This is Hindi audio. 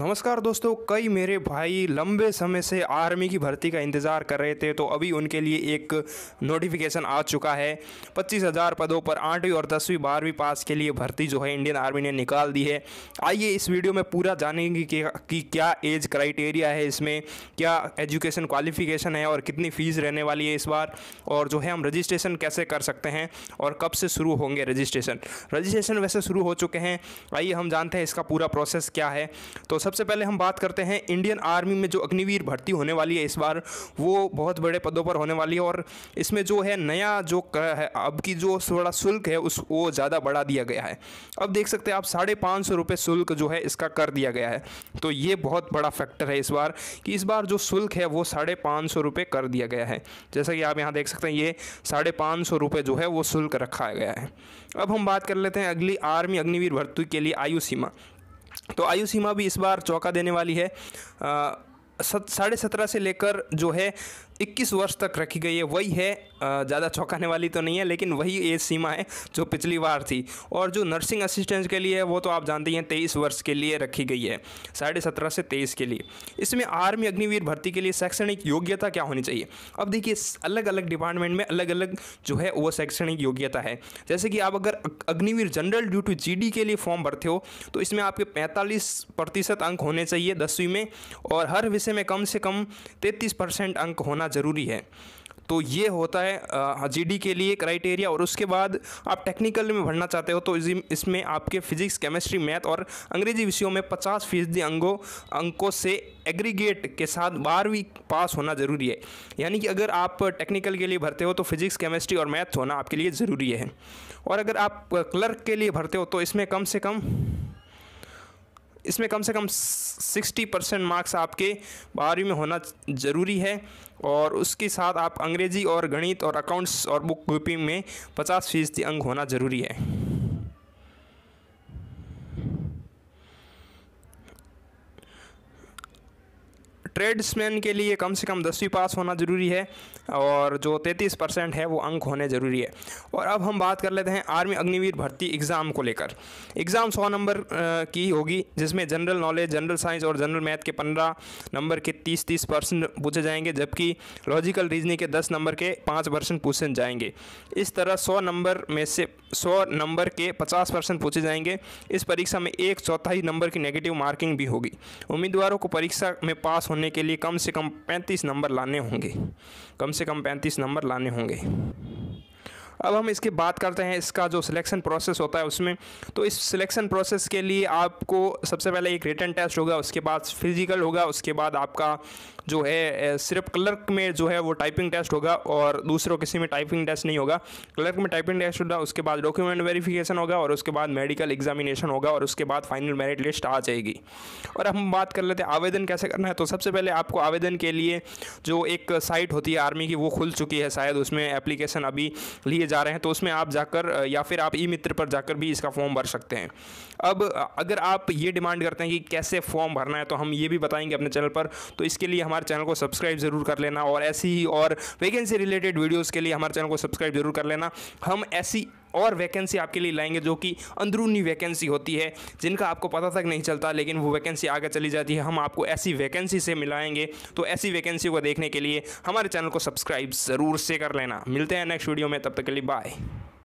नमस्कार दोस्तों कई मेरे भाई लंबे समय से आर्मी की भर्ती का इंतज़ार कर रहे थे तो अभी उनके लिए एक नोटिफिकेशन आ चुका है पच्चीस हज़ार पदों पर आठवीं और दसवीं बारहवीं पास के लिए भर्ती जो है इंडियन आर्मी ने निकाल दी है आइए इस वीडियो में पूरा जानेंगे कि, कि क्या एज क्राइटेरिया है इसमें क्या एजुकेशन क्वालिफिकेशन है और कितनी फ़ीस रहने वाली है इस बार और जो है हम रजिस्ट्रेशन कैसे कर सकते हैं और कब से शुरू होंगे रजिस्ट्रेशन रजिस्ट्रेशन वैसे शुरू हो चुके हैं आइए हम जानते हैं इसका पूरा प्रोसेस क्या है तो सबसे पहले हम बात करते हैं इंडियन आर्मी में जो अग्निवीर भर्ती होने वाली है इस बार वो बहुत बड़े पदों पर होने वाली है और इसमें जो है नया जो है अब की जो थोड़ा शुल्क है उस वो ज़्यादा बढ़ा दिया गया है अब देख सकते हैं आप साढ़े पाँच सौ रुपये शुल्क जो है इसका कर दिया गया है तो ये बहुत बड़ा फैक्टर है इस बार कि इस बार जो शुल्क है वो साढ़े पाँच सौ रुपये कर दिया गया है जैसा कि आप यहाँ देख सकते हैं ये साढ़े पाँच सौ रुपये जो है वो शुल्क रखा गया है अब हम बात कर लेते हैं अगली आर्मी अग्निवीर भर्ती के लिए आयु सीमा तो आयु सीमा भी इस बार चौका देने वाली है साढ़े सत्रह से लेकर जो है 21 वर्ष तक रखी गई है वही है ज़्यादा चौंकाने वाली तो नहीं है लेकिन वही एज सीमा है जो पिछली बार थी और जो नर्सिंग असिस्टेंट के लिए है वो तो आप जानते हैं तेईस वर्ष के लिए रखी गई है साढ़े सत्रह से तेईस के लिए इसमें आर्मी अग्निवीर भर्ती के लिए शैक्षणिक योग्यता क्या होनी चाहिए अब देखिए अलग अलग डिपार्टमेंट में अलग अलग जो है वो शैक्षणिक योग्यता है जैसे कि आप अगर अग्निवीर जनरल ड्यू टू जी के लिए फॉर्म भरते हो तो इसमें आपके पैंतालीस प्रतिशत अंक होने चाहिए दसवीं में और हर विषय में कम से कम तैंतीस परसेंट अंक होना होना ज़रूरी है तो ये होता है जी के लिए क्राइटेरिया और उसके बाद आप टेक्निकल में भरना चाहते हो तो इसमें आपके फिजिक्स केमिस्ट्री मैथ और अंग्रेजी विषयों में पचास फीसदी अंगों अंकों से एग्रीगेट के साथ बारहवीं पास होना ज़रूरी है यानी कि अगर आप टेक्निकल के लिए भरते हो तो फिजिक्स केमिस्ट्री और मैथ होना आपके लिए ज़रूरी है और अगर आप क्लर्क के लिए भरते हो तो इसमें कम से कम इसमें कम से कम 60 परसेंट मार्क्स आपके बारहवीं में होना ज़रूरी है और उसके साथ आप अंग्रेजी और गणित और अकाउंट्स और बुक कीपिंग में 50 फीसदी अंक होना ज़रूरी है ट्रेड्समैन के लिए कम से कम दसवीं पास होना ज़रूरी है और जो तैंतीस परसेंट है वो अंक होने ज़रूरी है और अब हम बात कर लेते हैं आर्मी अग्निवीर भर्ती एग्ज़ाम को लेकर एग्ज़ाम सौ नंबर की होगी जिसमें जनरल नॉलेज जनरल साइंस और जनरल मैथ के पंद्रह नंबर के तीस तीस परसेंट पूछे जाएंगे जबकि लॉजिकल रीजनिंग के दस नंबर के पाँच परसेंट पूछे जाएंगे इस तरह सौ नंबर में से सौ नंबर के पचास परसेंट पूछे जाएंगे इस परीक्षा में एक चौथाई नंबर की नेगेटिव मार्किंग भी होगी उम्मीदवारों को परीक्षा में पास होने होने के लिए कम से कम पैंतीस नंबर लाने होंगे कम से कम पैंतीस नंबर लाने होंगे अब हम इसकी बात करते हैं इसका जो सिलेक्शन प्रोसेस होता है उसमें तो इस सिलेक्शन प्रोसेस के लिए आपको सबसे पहले एक रिटर्न टेस्ट होगा उसके बाद फिजिकल होगा उसके बाद आपका जो है सिर्फ क्लर्क में जो है वो टाइपिंग टेस्ट होगा और दूसरों किसी में टाइपिंग टेस्ट नहीं होगा क्लर्क में टाइपिंग टेस्ट होगा उसके बाद डॉक्यूमेंट वेरिफिकेशन होगा और उसके बाद मेडिकल एग्जामिनेशन होगा और उसके बाद फाइनल मेरिट लिस्ट आ जाएगी और हम बात कर लेते हैं आवेदन कैसे करना है तो सबसे पहले आपको आवेदन के लिए जो एक साइट होती है आर्मी की वो खुल चुकी है शायद उसमें एप्लीकेशन अभी लिए जा रहे हैं तो उसमें आप जाकर या फिर आप ई मित्र पर जाकर भी इसका फॉर्म भर सकते हैं अब अगर आप ये डिमांड करते हैं कि कैसे फॉर्म भरना है तो हम ये भी बताएंगे अपने चैनल पर तो इसके लिए हमारे हमारे चैनल को सब्सक्राइब ज़रूर कर लेना और ऐसी ही और वैकेंसी रिलेटेड वीडियोज़ के लिए हमारे चैनल को सब्सक्राइब ज़रूर कर लेना हम ऐसी और वैकेंसी आपके लिए लाएंगे जो कि अंदरूनी वैकेंसी होती है जिनका आपको पता तक नहीं चलता लेकिन वो वैकेंसी आगे चली जाती है हम आपको ऐसी वैकेंसी से मिलाएंगे तो ऐसी वैकेंसी को देखने के लिए हमारे चैनल को सब्सक्राइब ज़रूर से कर लेना मिलते हैं नेक्स्ट वीडियो में तब तक के लिए बाय